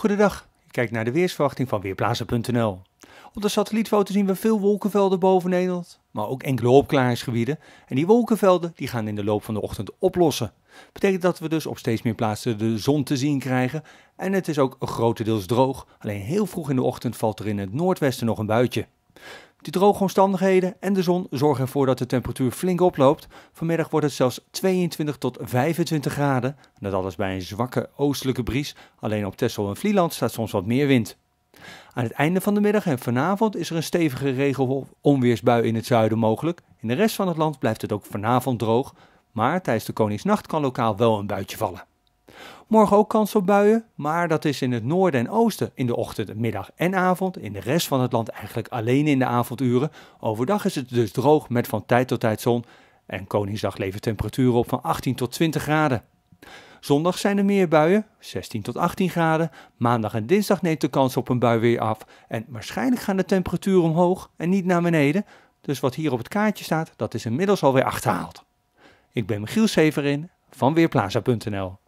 Goedendag, ik kijk naar de weersverwachting van Weerplaatsen.nl. Op de satellietfoto zien we veel wolkenvelden boven Nederland, maar ook enkele opklaringsgebieden. En die wolkenvelden die gaan in de loop van de ochtend oplossen. Betekent dat we dus op steeds meer plaatsen de zon te zien krijgen. En het is ook grotendeels droog, alleen heel vroeg in de ochtend valt er in het noordwesten nog een buitje. De droge omstandigheden en de zon zorgen ervoor dat de temperatuur flink oploopt. Vanmiddag wordt het zelfs 22 tot 25 graden. dat alles bij een zwakke oostelijke bries. Alleen op Texel en Vlieland staat soms wat meer wind. Aan het einde van de middag en vanavond is er een stevige regen- of onweersbui in het zuiden mogelijk. In de rest van het land blijft het ook vanavond droog. Maar tijdens de Koningsnacht kan lokaal wel een buitje vallen. Morgen ook kans op buien, maar dat is in het noorden en oosten in de ochtend, middag en avond. In de rest van het land eigenlijk alleen in de avonduren. Overdag is het dus droog met van tijd tot tijd zon. En Koningsdag levert temperaturen op van 18 tot 20 graden. Zondag zijn er meer buien, 16 tot 18 graden. Maandag en dinsdag neemt de kans op een bui weer af. En waarschijnlijk gaan de temperaturen omhoog en niet naar beneden. Dus wat hier op het kaartje staat, dat is inmiddels alweer achterhaald. Ik ben Michiel Severin van Weerplaza.nl